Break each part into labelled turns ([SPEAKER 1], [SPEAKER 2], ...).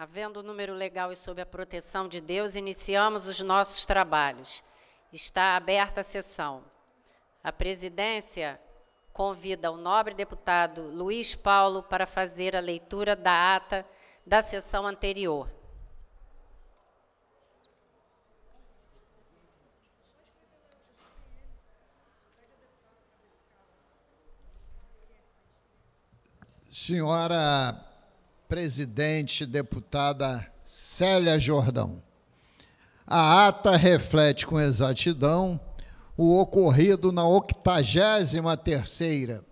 [SPEAKER 1] Havendo o um número legal e sob a proteção de Deus, iniciamos os nossos trabalhos. Está aberta a sessão. A presidência convida o nobre deputado Luiz Paulo para fazer a leitura da ata da sessão anterior.
[SPEAKER 2] Senhora presidente deputada Célia Jordão. A ata reflete com exatidão o ocorrido na 83ª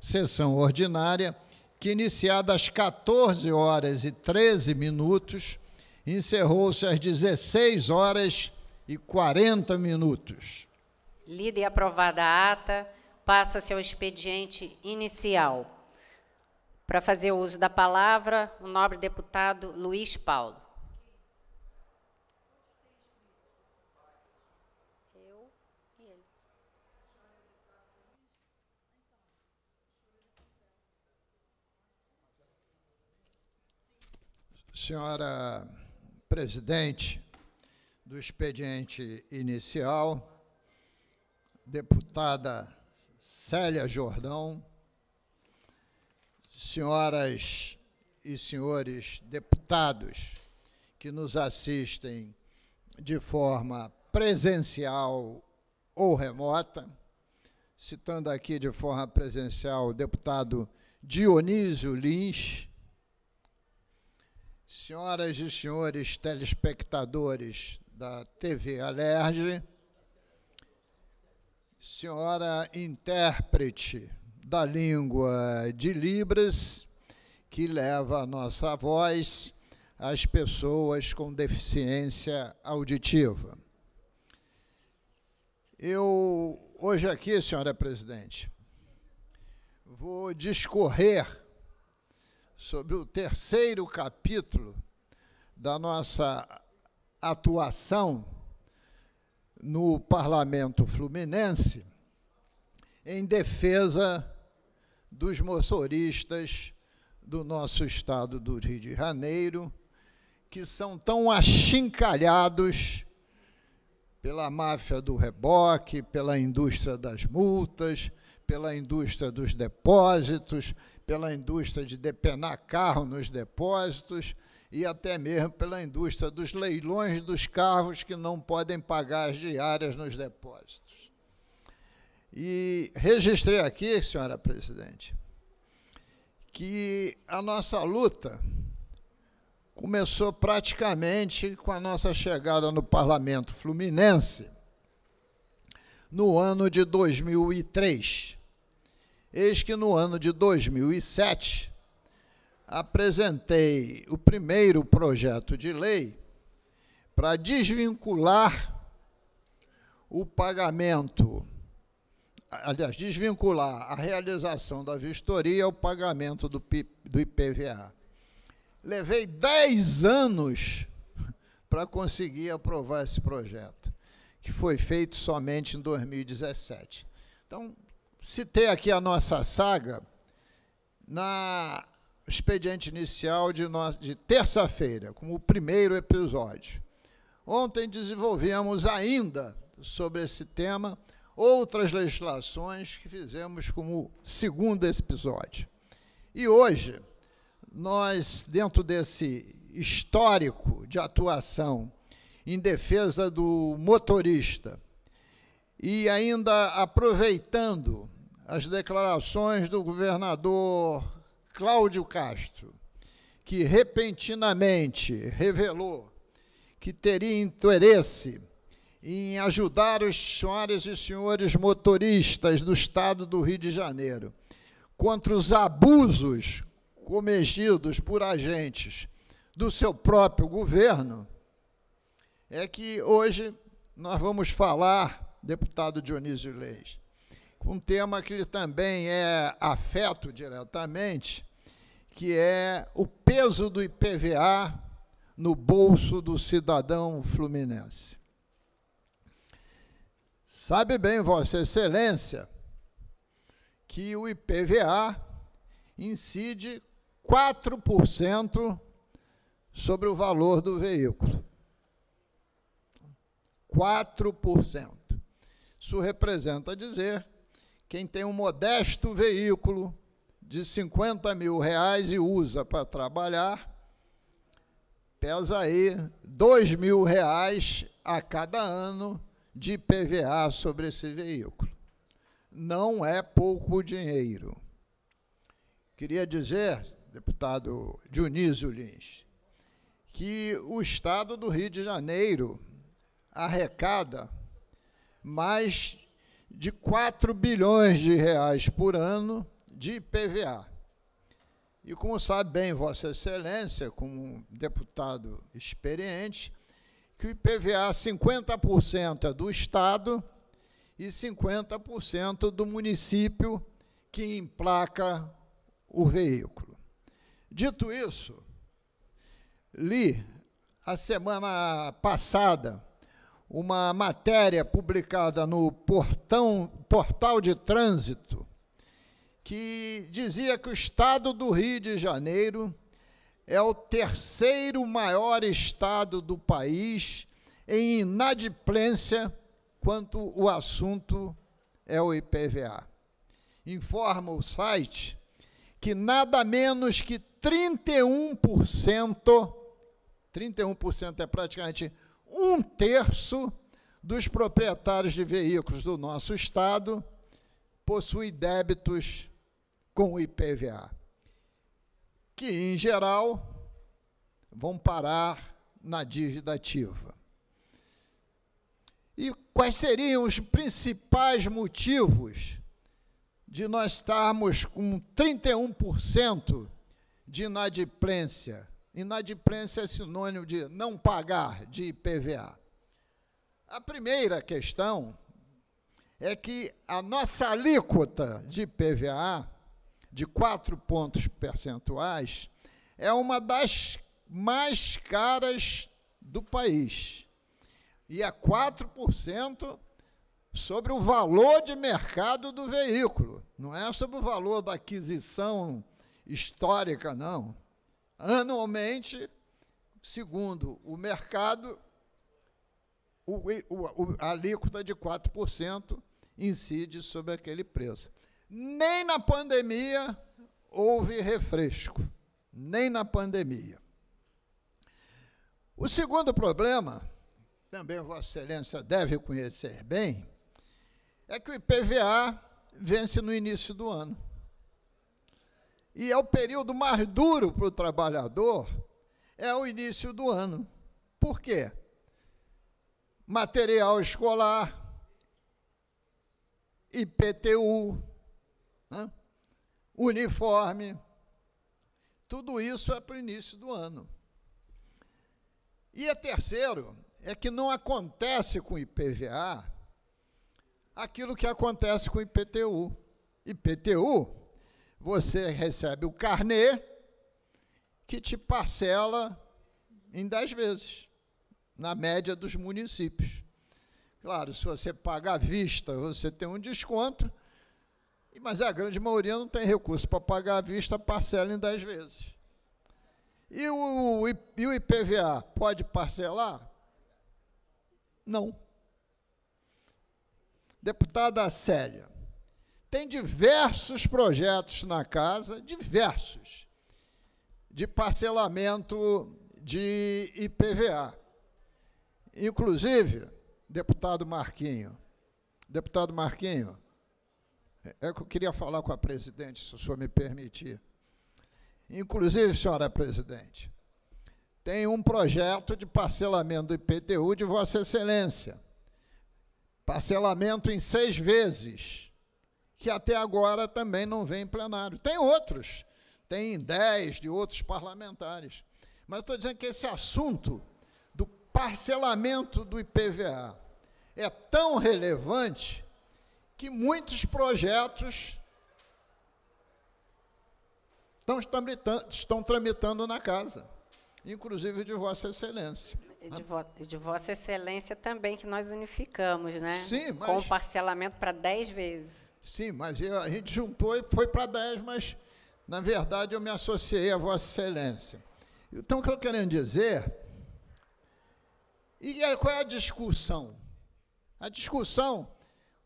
[SPEAKER 2] sessão ordinária, que iniciada às 14 horas e 13 minutos, encerrou-se às 16 horas e 40 minutos.
[SPEAKER 1] Lida e aprovada a ata, passa-se ao expediente inicial. Para fazer uso da palavra, o nobre deputado Luiz Paulo.
[SPEAKER 2] Senhora presidente do expediente inicial, deputada Célia Jordão, senhoras e senhores deputados que nos assistem de forma presencial ou remota, citando aqui de forma presencial o deputado Dionísio Lins, senhoras e senhores telespectadores da TV Alerge, senhora intérprete, da língua de Libras, que leva a nossa voz às pessoas com deficiência auditiva. Eu, hoje aqui, senhora presidente, vou discorrer sobre o terceiro capítulo da nossa atuação no parlamento fluminense em defesa dos motoristas do nosso estado do Rio de Janeiro, que são tão achincalhados pela máfia do reboque, pela indústria das multas, pela indústria dos depósitos, pela indústria de depenar carro nos depósitos e até mesmo pela indústria dos leilões dos carros que não podem pagar as diárias nos depósitos. E registrei aqui, senhora presidente, que a nossa luta começou praticamente com a nossa chegada no parlamento fluminense no ano de 2003. Eis que no ano de 2007 apresentei o primeiro projeto de lei para desvincular o pagamento aliás, desvincular a realização da vistoria ao é pagamento do, do IPVA. Levei 10 anos para conseguir aprovar esse projeto, que foi feito somente em 2017. Então, citei aqui a nossa saga na expediente inicial de, de terça-feira, como o primeiro episódio. Ontem desenvolvemos ainda sobre esse tema outras legislações que fizemos como segundo episódio. E hoje, nós, dentro desse histórico de atuação em defesa do motorista, e ainda aproveitando as declarações do governador Cláudio Castro, que repentinamente revelou que teria interesse em ajudar os senhores e senhores motoristas do estado do Rio de Janeiro contra os abusos cometidos por agentes do seu próprio governo, é que hoje nós vamos falar, deputado Dionísio Leis, um tema que ele também é afeto diretamente, que é o peso do IPVA no bolso do cidadão fluminense. Sabe bem, Vossa Excelência, que o IPVA incide 4% sobre o valor do veículo. 4%. Isso representa dizer quem tem um modesto veículo de 50 mil reais e usa para trabalhar, pesa aí 2 mil reais a cada ano de PVA sobre esse veículo. Não é pouco dinheiro. Queria dizer, deputado Dionísio Lins, que o Estado do Rio de Janeiro arrecada mais de 4 bilhões de reais por ano de IPVA. E como sabe bem Vossa Excelência, como deputado experiente, que o IPVA 50% é do Estado e 50% do município que emplaca o veículo. Dito isso, li a semana passada uma matéria publicada no portão, Portal de Trânsito que dizia que o Estado do Rio de Janeiro é o terceiro maior estado do país em inadimplência quanto o assunto é o IPVA. Informa o site que nada menos que 31%, 31% é praticamente um terço dos proprietários de veículos do nosso estado possui débitos com o IPVA que, em geral, vão parar na dívida ativa. E quais seriam os principais motivos de nós estarmos com 31% de inadimplência? Inadimplência é sinônimo de não pagar de IPVA. A primeira questão é que a nossa alíquota de IPVA de 4 pontos percentuais, é uma das mais caras do país. E é 4% sobre o valor de mercado do veículo, não é sobre o valor da aquisição histórica, não. Anualmente, segundo o mercado, o, o, a alíquota de 4% incide sobre aquele preço. Nem na pandemia houve refresco, nem na pandemia. O segundo problema, também Vossa Excelência deve conhecer bem, é que o IPVA vence no início do ano. E é o período mais duro para o trabalhador, é o início do ano. Por quê? Material escolar, IPTU, né? uniforme. Tudo isso é para o início do ano. E a é terceiro é que não acontece com o IPVA aquilo que acontece com o IPTU. IPTU, você recebe o carnê que te parcela em 10 vezes, na média dos municípios. Claro, se você paga à vista, você tem um desconto, mas a grande maioria não tem recurso para pagar à vista, parcela em 10 vezes. E o, e o IPVA pode parcelar? Não. Deputada Célia, tem diversos projetos na casa, diversos, de parcelamento de IPVA. Inclusive, deputado Marquinho, deputado Marquinho, é, é que eu queria falar com a presidente, se o senhor me permitir. Inclusive, senhora presidente, tem um projeto de parcelamento do IPTU de Vossa Excelência. Parcelamento em seis vezes, que até agora também não vem em plenário. Tem outros, tem dez de outros parlamentares. Mas estou dizendo que esse assunto do parcelamento do IPVA é tão relevante que muitos projetos estão tramitando, estão tramitando na casa, inclusive de Vossa Excelência. de, vo de Vossa
[SPEAKER 1] Excelência também, que nós unificamos, né? Sim, mas, Com o parcelamento para 10 vezes.
[SPEAKER 2] Sim, mas a gente juntou e foi para 10, mas, na verdade, eu me associei a Vossa Excelência. Então, o que eu quero dizer... E é, qual é a discussão? A discussão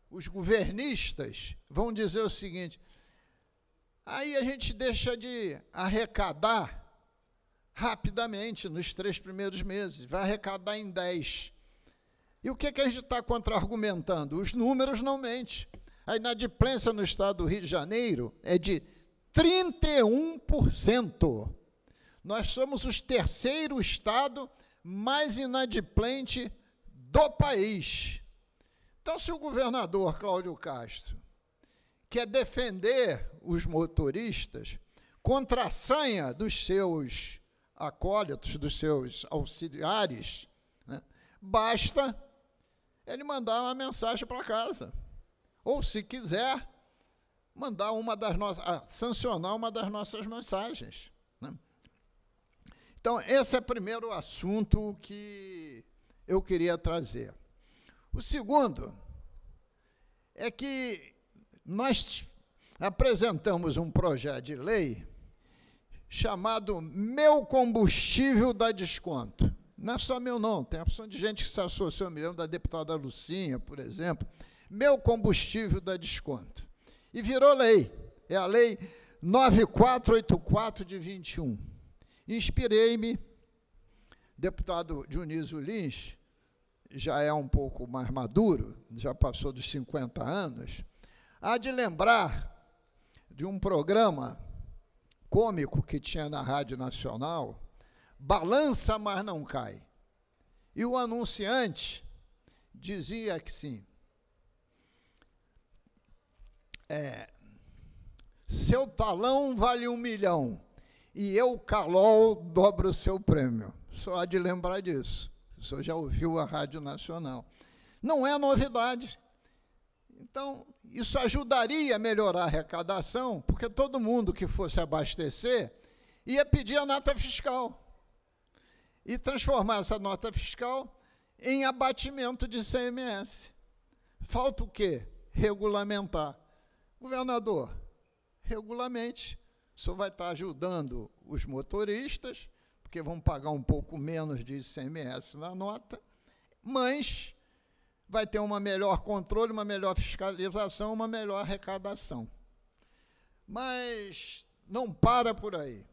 [SPEAKER 2] os governistas vão dizer o seguinte: aí a gente deixa de arrecadar rapidamente nos três primeiros meses, vai arrecadar em dez. E o que, é que a gente está contra-argumentando? Os números não mentem. A inadimplência no estado do Rio de Janeiro é de 31%. Nós somos o terceiro estado mais inadimplente do país. Então, se o governador Cláudio Castro quer defender os motoristas contra a sanha dos seus acólitos, dos seus auxiliares, né, basta ele mandar uma mensagem para casa. Ou, se quiser, mandar uma das nossas, ah, sancionar uma das nossas mensagens. Né? Então, esse é o primeiro assunto que eu queria trazer. O segundo é que nós apresentamos um projeto de lei chamado Meu Combustível dá Desconto. Não é só meu, não. Tem a opção de gente que se associou, me lembro da deputada Lucinha, por exemplo. Meu Combustível dá Desconto. E virou lei. É a Lei 9484 de 21. Inspirei-me, deputado Dionísio Lins, já é um pouco mais maduro, já passou dos 50 anos, há de lembrar de um programa cômico que tinha na Rádio Nacional, Balança, mas não cai. E o anunciante dizia que sim. É, seu talão vale um milhão e eu, Calol, dobro o seu prêmio. Só há de lembrar disso. O senhor já ouviu a Rádio Nacional. Não é novidade. Então, isso ajudaria a melhorar a arrecadação, porque todo mundo que fosse abastecer ia pedir a nota fiscal. E transformar essa nota fiscal em abatimento de CMS. Falta o quê? Regulamentar. Governador, regulamente. O senhor vai estar ajudando os motoristas porque vão pagar um pouco menos de ICMS na nota, mas vai ter uma melhor controle, uma melhor fiscalização, uma melhor arrecadação. Mas não para por aí.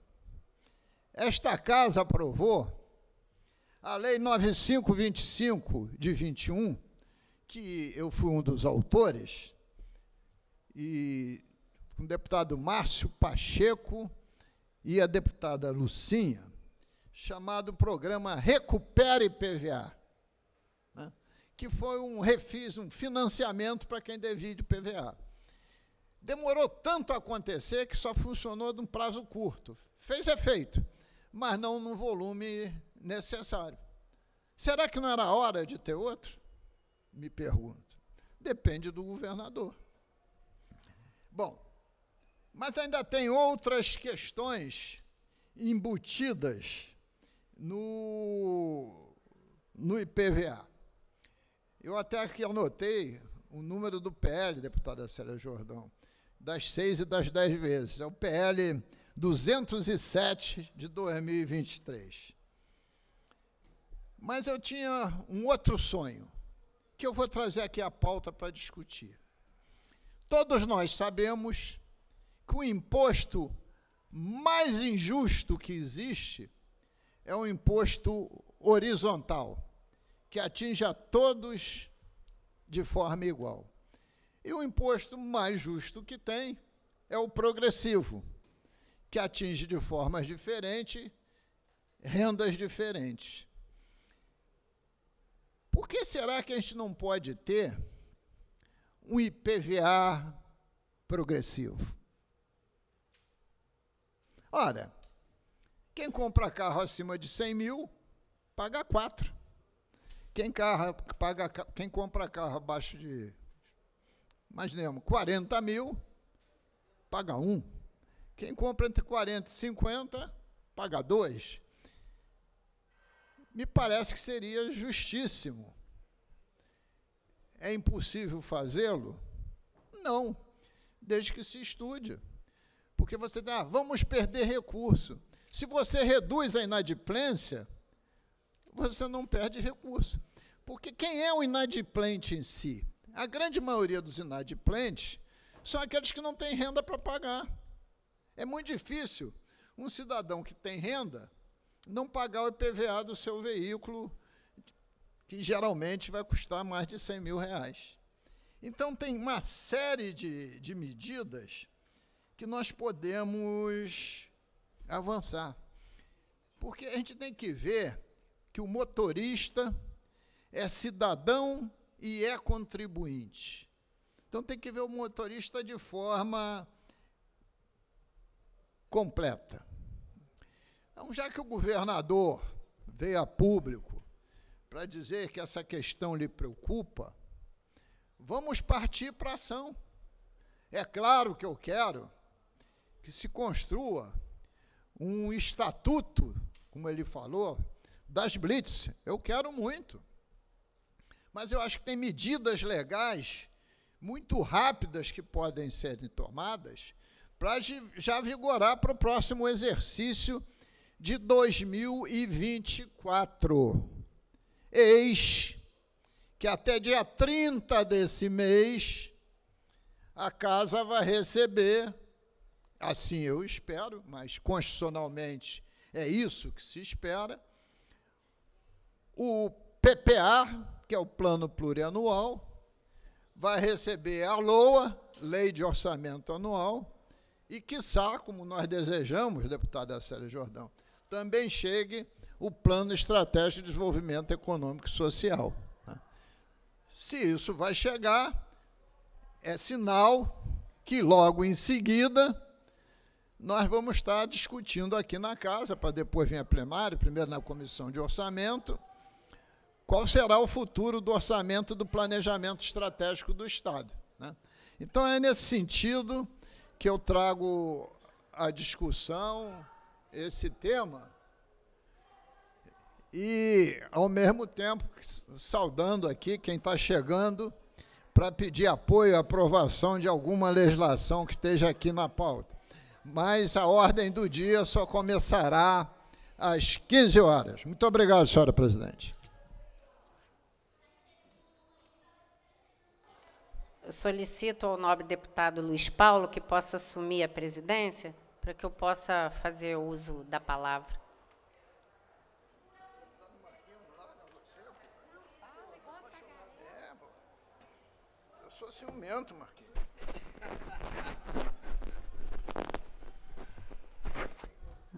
[SPEAKER 2] Esta casa aprovou a Lei 9525 de 21, que eu fui um dos autores, e com o deputado Márcio Pacheco e a deputada Lucinha, chamado programa Recupere PVA, né, que foi um refis, um financiamento para quem devia de PVA. Demorou tanto a acontecer que só funcionou num prazo curto. Fez efeito, mas não no volume necessário. Será que não era hora de ter outro? Me pergunto. Depende do governador. Bom, mas ainda tem outras questões embutidas no, no IPVA. Eu até aqui anotei o número do PL, deputada Célia Jordão, das seis e das dez vezes. É o PL 207 de 2023. Mas eu tinha um outro sonho, que eu vou trazer aqui a pauta para discutir. Todos nós sabemos que o imposto mais injusto que existe é um imposto horizontal, que atinge a todos de forma igual. E o imposto mais justo que tem é o progressivo, que atinge de formas diferentes rendas diferentes. Por que será que a gente não pode ter um IPVA progressivo? Ora, quem compra carro acima de 100 mil, paga 4. Quem, carro, paga, quem compra carro abaixo de, mais imaginemos, 40 mil, paga 1. Quem compra entre 40 e 50, paga 2. Me parece que seria justíssimo. É impossível fazê-lo? Não, desde que se estude. Porque você diz, ah, vamos perder recurso. Se você reduz a inadimplência, você não perde recurso. Porque quem é o inadimplente em si? A grande maioria dos inadimplentes são aqueles que não têm renda para pagar. É muito difícil um cidadão que tem renda não pagar o IPVA do seu veículo, que geralmente vai custar mais de 100 mil reais. Então, tem uma série de, de medidas que nós podemos avançar. Porque a gente tem que ver que o motorista é cidadão e é contribuinte. Então tem que ver o motorista de forma completa. Então, já que o governador veio a público para dizer que essa questão lhe preocupa, vamos partir para a ação. É claro que eu quero que se construa um estatuto, como ele falou, das blitz. Eu quero muito. Mas eu acho que tem medidas legais muito rápidas que podem ser tomadas para já vigorar para o próximo exercício de 2024. Eis que até dia 30 desse mês a casa vai receber assim eu espero, mas constitucionalmente é isso que se espera. O PPA, que é o Plano Plurianual, vai receber a LOA, Lei de Orçamento Anual, e, quiçá, como nós desejamos, deputada Célia Jordão, também chegue o Plano Estratégico de Desenvolvimento Econômico e Social. Né? Se isso vai chegar, é sinal que logo em seguida nós vamos estar discutindo aqui na casa, para depois vir a plenário, primeiro na comissão de orçamento, qual será o futuro do orçamento do planejamento estratégico do Estado. Né? Então, é nesse sentido que eu trago a discussão, esse tema, e, ao mesmo tempo, saudando aqui quem está chegando para pedir apoio, aprovação de alguma legislação que esteja aqui na pauta mas a ordem do dia só começará às 15 horas. Muito obrigado, senhora presidente.
[SPEAKER 1] Eu solicito ao nobre deputado Luiz Paulo que possa assumir a presidência para que eu possa fazer uso da palavra. É,
[SPEAKER 2] eu sou ciumento, Marquinhos.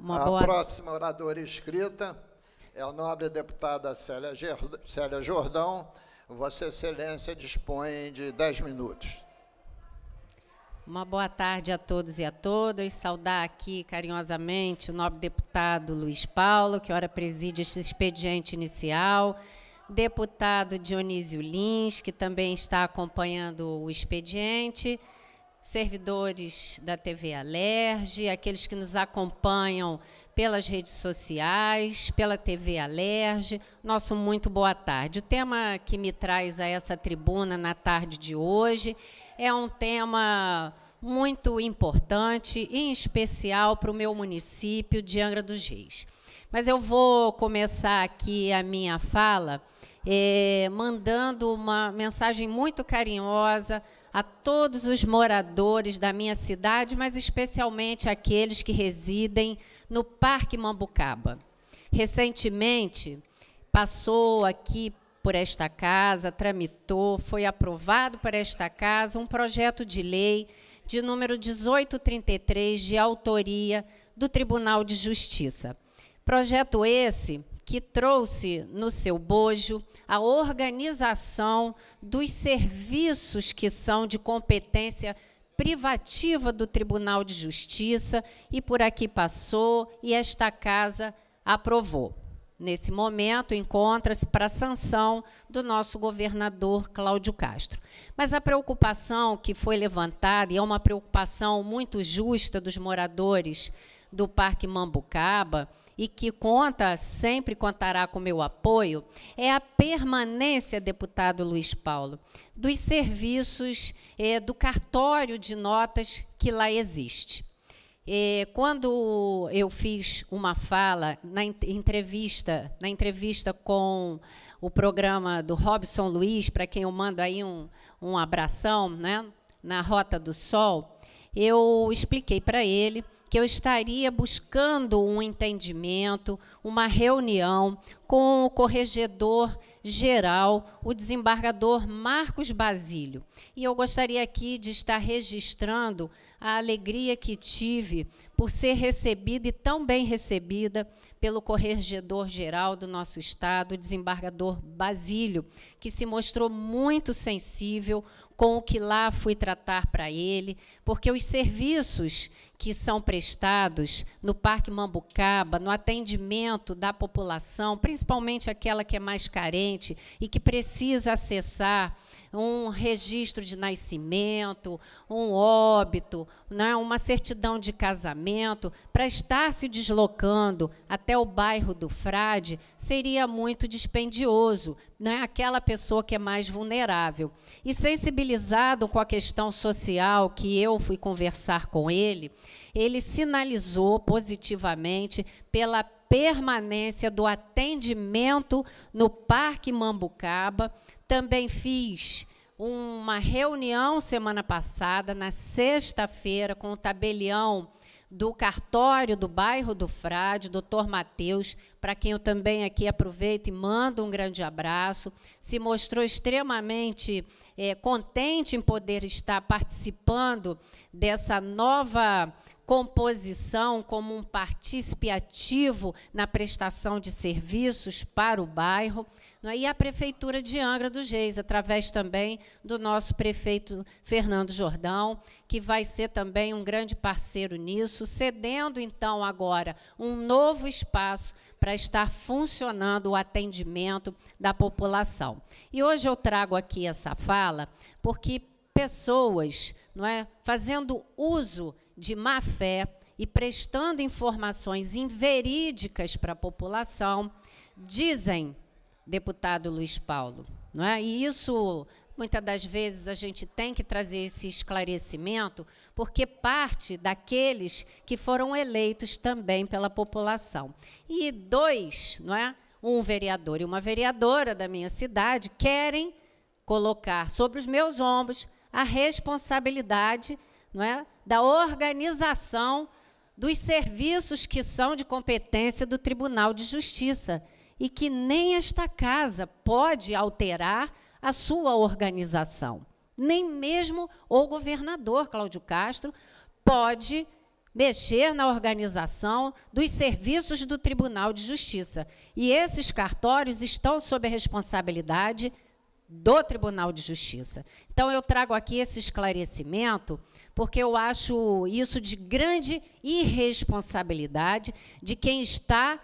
[SPEAKER 2] Uma a boa... próxima oradora inscrita é a nobre deputada Célia, Ger... Célia Jordão. Vossa Excelência dispõe de 10 minutos.
[SPEAKER 1] Uma boa tarde a todos e a todas. Saudar aqui carinhosamente o nobre deputado Luiz Paulo, que ora preside este expediente inicial. Deputado Dionísio Lins, que também está acompanhando o expediente servidores da TV Alerge, aqueles que nos acompanham pelas redes sociais, pela TV Alerge. Nosso muito boa tarde. O tema que me traz a essa tribuna na tarde de hoje é um tema muito importante e em especial para o meu município de Angra dos Reis. Mas eu vou começar aqui a minha fala eh, mandando uma mensagem muito carinhosa a todos os moradores da minha cidade, mas especialmente aqueles que residem no Parque Mambucaba. Recentemente, passou aqui por esta casa, tramitou, foi aprovado por esta casa um projeto de lei de número 1833, de autoria do Tribunal de Justiça. Projeto esse que trouxe no seu bojo a organização dos serviços que são de competência privativa do Tribunal de Justiça, e por aqui passou e esta casa aprovou nesse momento, encontra-se para a sanção do nosso governador Cláudio Castro. Mas a preocupação que foi levantada, e é uma preocupação muito justa dos moradores do Parque Mambucaba, e que conta, sempre contará com meu apoio, é a permanência, deputado Luiz Paulo, dos serviços eh, do cartório de notas que lá existe. Eh, quando eu fiz uma fala na entrevista, na entrevista com o programa do Robson Luiz, para quem eu mando aí um, um abração, né, na Rota do Sol, eu expliquei para ele que eu estaria buscando um entendimento, uma reunião com o corregedor geral, o desembargador Marcos Basílio. E eu gostaria aqui de estar registrando a alegria que tive por ser recebida e tão bem recebida pelo corregedor geral do nosso estado, o desembargador Basílio, que se mostrou muito sensível com o que lá fui tratar para ele, porque os serviços que são prestados no Parque Mambucaba, no atendimento da população, principalmente aquela que é mais carente e que precisa acessar um registro de nascimento, um óbito, né, uma certidão de casamento, para estar se deslocando até o bairro do Frade, seria muito dispendioso, né, aquela pessoa que é mais vulnerável. E sensibilizado com a questão social, que eu fui conversar com ele, ele sinalizou positivamente pela permanência do atendimento no Parque Mambucaba. Também fiz uma reunião semana passada, na sexta-feira, com o tabelião do cartório do bairro do Frade, doutor Matheus, para quem eu também aqui aproveito e mando um grande abraço, se mostrou extremamente é, contente em poder estar participando dessa nova composição como um partícipe ativo na prestação de serviços para o bairro, é? e a Prefeitura de Angra dos Reis, através também do nosso prefeito Fernando Jordão, que vai ser também um grande parceiro nisso, cedendo então agora um novo espaço para estar funcionando o atendimento da população. E hoje eu trago aqui essa fala porque pessoas, não é, fazendo uso de má fé e prestando informações inverídicas para a população, dizem, deputado Luiz Paulo, não é? E isso Muitas das vezes a gente tem que trazer esse esclarecimento, porque parte daqueles que foram eleitos também pela população. E dois, não é? Um vereador e uma vereadora da minha cidade querem colocar sobre os meus ombros a responsabilidade, não é, da organização dos serviços que são de competência do Tribunal de Justiça e que nem esta casa pode alterar a sua organização. Nem mesmo o governador Cláudio Castro pode mexer na organização dos serviços do Tribunal de Justiça. E esses cartórios estão sob a responsabilidade do Tribunal de Justiça. Então, eu trago aqui esse esclarecimento, porque eu acho isso de grande irresponsabilidade de quem está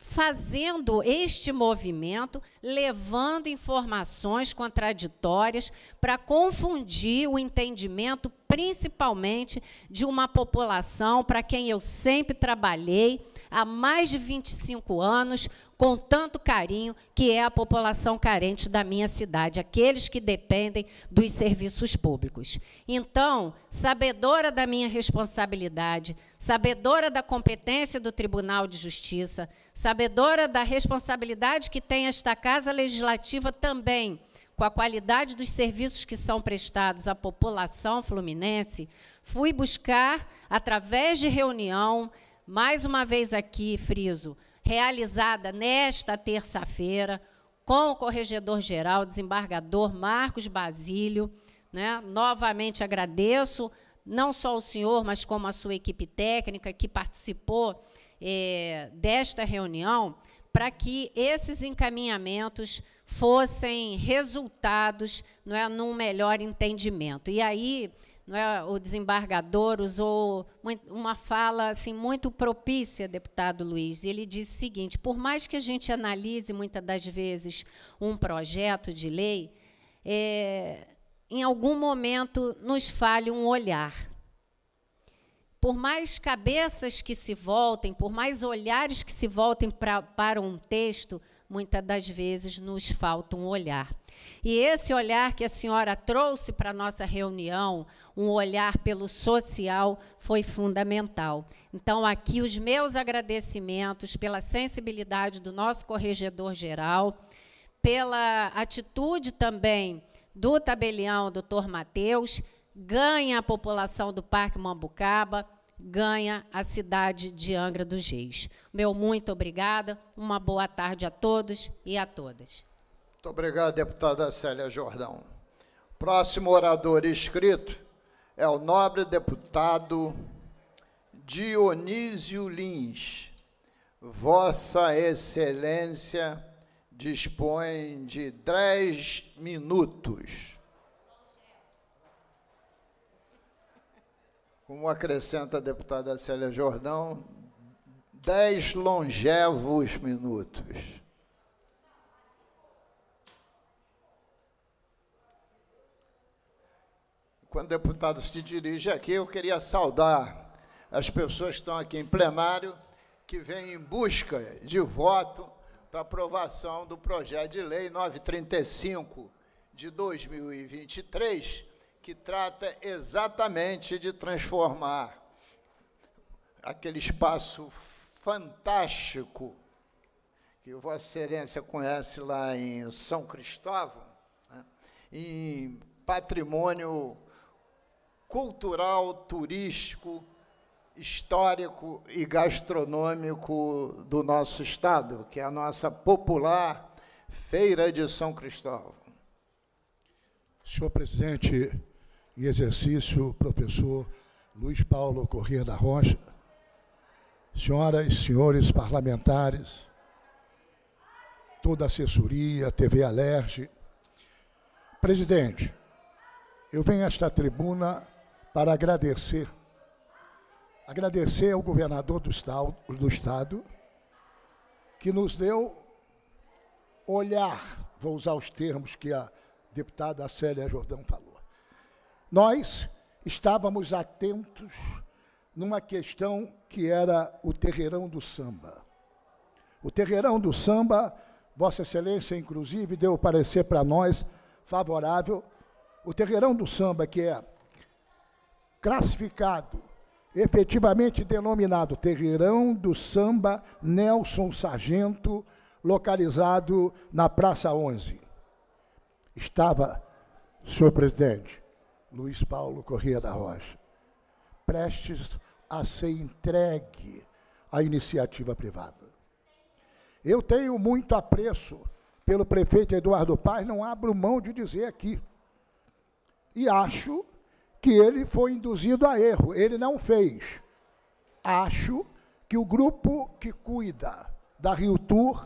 [SPEAKER 1] fazendo este movimento, levando informações contraditórias para confundir o entendimento, principalmente de uma população para quem eu sempre trabalhei, há mais de 25 anos, com tanto carinho, que é a população carente da minha cidade, aqueles que dependem dos serviços públicos. Então, sabedora da minha responsabilidade, sabedora da competência do Tribunal de Justiça, sabedora da responsabilidade que tem esta Casa Legislativa também com a qualidade dos serviços que são prestados à população fluminense, fui buscar, através de reunião, mais uma vez aqui, friso, realizada nesta terça-feira com o corregedor-geral, desembargador Marcos Basílio. Né? Novamente agradeço não só o senhor, mas como a sua equipe técnica que participou eh, desta reunião, para que esses encaminhamentos fossem resultados não é, num melhor entendimento. E aí, não é, o desembargador usou uma fala assim muito propícia, deputado Luiz. Ele disse o seguinte: por mais que a gente analise muitas das vezes um projeto de lei, é, em algum momento nos falha um olhar. Por mais cabeças que se voltem, por mais olhares que se voltem pra, para um texto, muitas das vezes nos falta um olhar. E esse olhar que a senhora trouxe para a nossa reunião, um olhar pelo social, foi fundamental. Então, aqui os meus agradecimentos pela sensibilidade do nosso corregedor geral, pela atitude também do tabelião, doutor Matheus, ganha a população do Parque Mambucaba, ganha a cidade de Angra dos Reis. Meu muito obrigada, uma boa tarde a todos
[SPEAKER 2] e a todas. Muito obrigado, deputada Célia Jordão. Próximo orador inscrito é o nobre deputado Dionísio Lins. Vossa Excelência dispõe de dez minutos. Como acrescenta a deputada Célia Jordão, dez longevos minutos. quando o deputado se dirige aqui, eu queria saudar as pessoas que estão aqui em plenário, que vêm em busca de voto para aprovação do projeto de lei 935 de 2023, que trata exatamente de transformar aquele espaço fantástico que Vossa Excelência conhece lá em São Cristóvão, né, em patrimônio cultural, turístico, histórico e gastronômico do nosso estado, que é a nossa popular Feira de São Cristóvão.
[SPEAKER 3] Senhor presidente em exercício, professor Luiz Paulo Corrêa da Rocha, senhoras e senhores parlamentares, toda a assessoria, TV Alerge. Presidente, eu venho a esta tribuna para agradecer. Agradecer ao governador do estado, do estado que nos deu olhar, vou usar os termos que a deputada Célia Jordão falou. Nós estávamos atentos numa questão que era o terreirão do samba. O terreirão do samba, Vossa Excelência, inclusive, deu parecer para nós favorável. O terreirão do samba, que é classificado, efetivamente denominado Terreirão do Samba Nelson Sargento, localizado na Praça 11. Estava, senhor presidente, Luiz Paulo Corrêa da Rocha, prestes a ser entregue à iniciativa privada. Eu tenho muito apreço pelo prefeito Eduardo Paz, não abro mão de dizer aqui. E acho que ele foi induzido a erro, ele não fez. Acho que o grupo que cuida da Rio Tour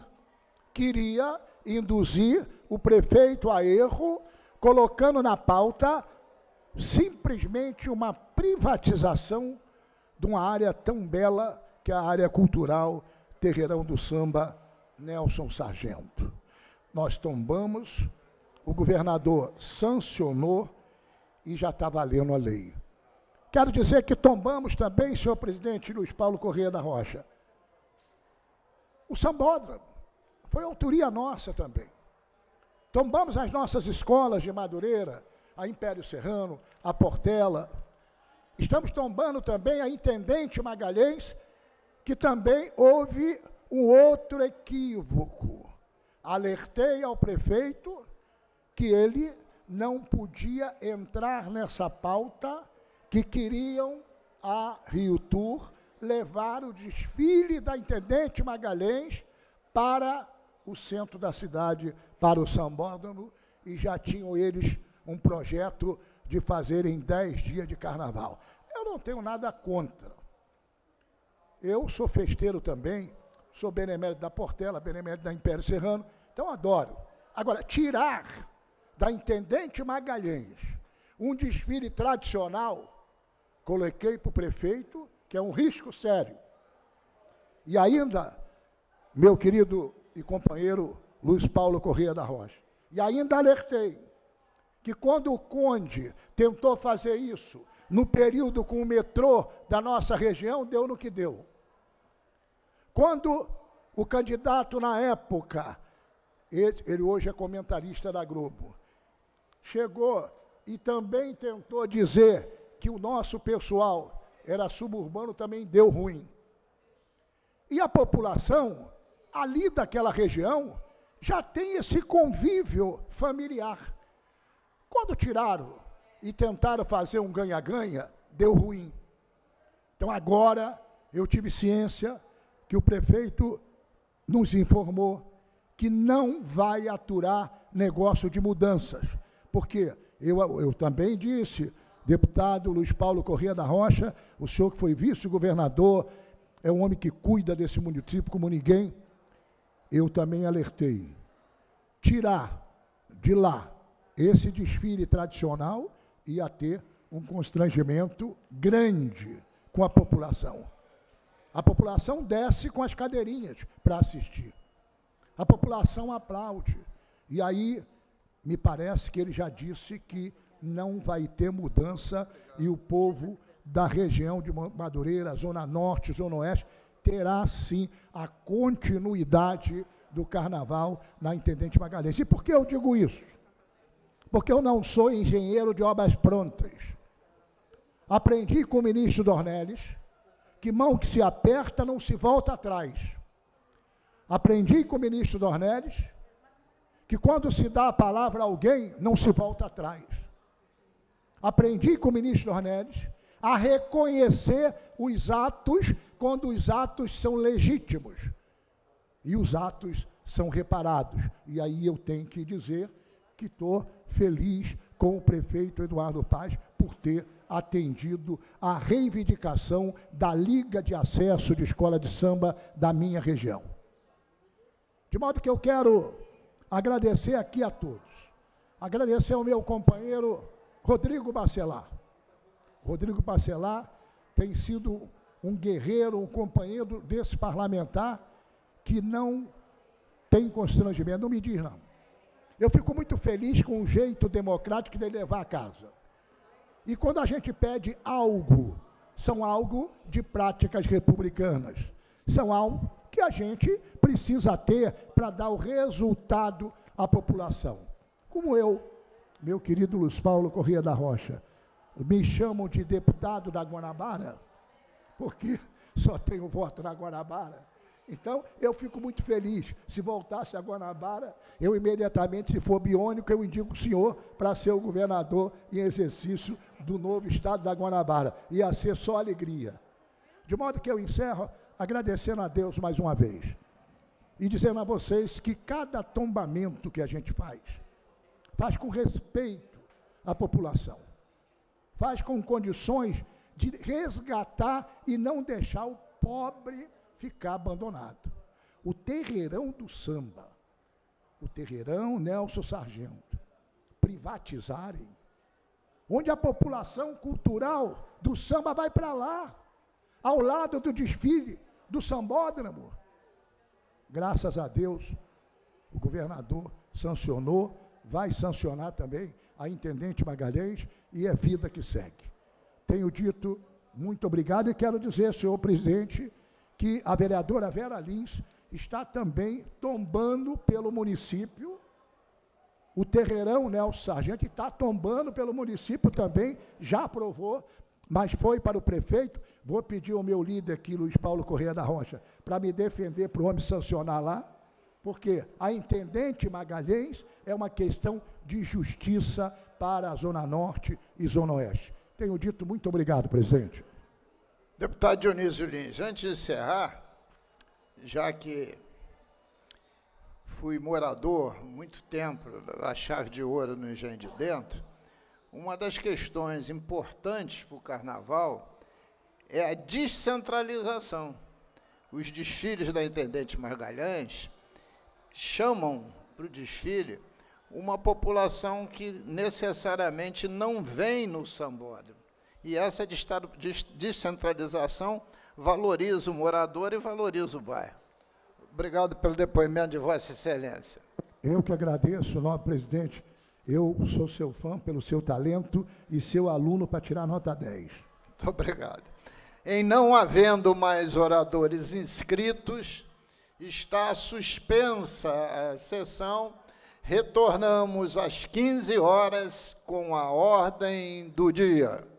[SPEAKER 3] queria induzir o prefeito a erro, colocando na pauta simplesmente uma privatização de uma área tão bela que é a área cultural Terreirão do Samba Nelson Sargento. Nós tombamos, o governador sancionou e já está valendo a lei. Quero dizer que tombamos também, senhor presidente Luiz Paulo Correia da Rocha, o sambódromo. Foi autoria nossa também. Tombamos as nossas escolas de Madureira, a Império Serrano, a Portela. Estamos tombando também a Intendente Magalhães, que também houve um outro equívoco. Alertei ao prefeito que ele não podia entrar nessa pauta que queriam a Rio Tour levar o desfile da Intendente Magalhães para o centro da cidade, para o Sambódromo, e já tinham eles um projeto de fazerem dez dias de carnaval. Eu não tenho nada contra. Eu sou festeiro também, sou benemérito da Portela, benemérito da Império Serrano, então adoro. Agora, tirar da Intendente Magalhães, um desfile tradicional, coloquei para o prefeito que é um risco sério. E ainda, meu querido e companheiro Luiz Paulo Corrêa da Rocha, e ainda alertei que quando o Conde tentou fazer isso, no período com o metrô da nossa região, deu no que deu. Quando o candidato na época, ele, ele hoje é comentarista da Globo, chegou e também tentou dizer que o nosso pessoal era suburbano, também deu ruim. E a população ali daquela região já tem esse convívio familiar. Quando tiraram e tentaram fazer um ganha-ganha, deu ruim. Então agora eu tive ciência que o prefeito nos informou que não vai aturar negócio de mudanças. Porque eu, eu também disse, deputado Luiz Paulo Corrêa da Rocha, o senhor que foi vice-governador, é um homem que cuida desse município como ninguém. Eu também alertei. Tirar de lá esse desfile tradicional ia ter um constrangimento grande com a população. A população desce com as cadeirinhas para assistir. A população aplaude. E aí me parece que ele já disse que não vai ter mudança e o povo da região de Madureira, Zona Norte, Zona Oeste, terá sim a continuidade do carnaval na Intendente Magalhães. E por que eu digo isso? Porque eu não sou engenheiro de obras prontas. Aprendi com o ministro Dornelles que mão que se aperta não se volta atrás. Aprendi com o ministro Dornelles que quando se dá a palavra a alguém, não se volta atrás. Aprendi com o ministro Ornelis a reconhecer os atos quando os atos são legítimos e os atos são reparados. E aí eu tenho que dizer que estou feliz com o prefeito Eduardo Paz por ter atendido à reivindicação da Liga de Acesso de Escola de Samba da minha região. De modo que eu quero agradecer aqui a todos. Agradecer ao meu companheiro Rodrigo Bacelar. Rodrigo Bacelar tem sido um guerreiro, um companheiro desse parlamentar que não tem constrangimento, não me diz não. Eu fico muito feliz com o jeito democrático de levar a casa. E quando a gente pede algo, são algo de práticas republicanas, são algo que a gente precisa ter para dar o resultado à população. Como eu, meu querido Luiz Paulo Corrêa da Rocha, me chamam de deputado da Guanabara, porque só tenho voto na Guanabara. Então, eu fico muito feliz. Se voltasse a Guanabara, eu imediatamente, se for biônico, eu indico o senhor para ser o governador em exercício do novo estado da Guanabara. Ia ser só alegria. De modo que eu encerro agradecendo a Deus mais uma vez e dizendo a vocês que cada tombamento que a gente faz, faz com respeito à população, faz com condições de resgatar e não deixar o pobre ficar abandonado. O terreirão do samba, o terreirão Nelson Sargento, privatizarem, onde a população cultural do samba vai para lá ao lado do desfile do sambódromo. Graças a Deus, o governador sancionou, vai sancionar também a intendente Magalhães e é vida que segue. Tenho dito muito obrigado e quero dizer, senhor presidente, que a vereadora Vera Lins está também tombando pelo município. O terreirão Nelson né, Sargento está tombando pelo município também, já aprovou, mas foi para o prefeito, vou pedir ao meu líder aqui, Luiz Paulo Correia da Rocha, para me defender, para o homem sancionar lá, porque a Intendente Magalhães é uma questão de justiça para a Zona Norte e Zona Oeste. Tenho dito muito obrigado, presidente.
[SPEAKER 2] Deputado Dionísio Lins, antes de encerrar, já que fui morador muito tempo da chave de ouro no Engenho de Dentro, uma das questões importantes para o carnaval é a descentralização. Os desfiles da Intendente Margalhães chamam para o desfile uma população que necessariamente não vem no sambódromo. E essa descentralização valoriza o morador e valoriza o bairro. Obrigado pelo depoimento de Vossa Excelência.
[SPEAKER 3] Eu que agradeço, nobre presidente. Eu sou seu fã pelo seu talento e seu aluno para tirar nota 10. Muito
[SPEAKER 2] obrigado. Em não havendo mais oradores inscritos, está suspensa a sessão. Retornamos às 15 horas com a ordem do dia.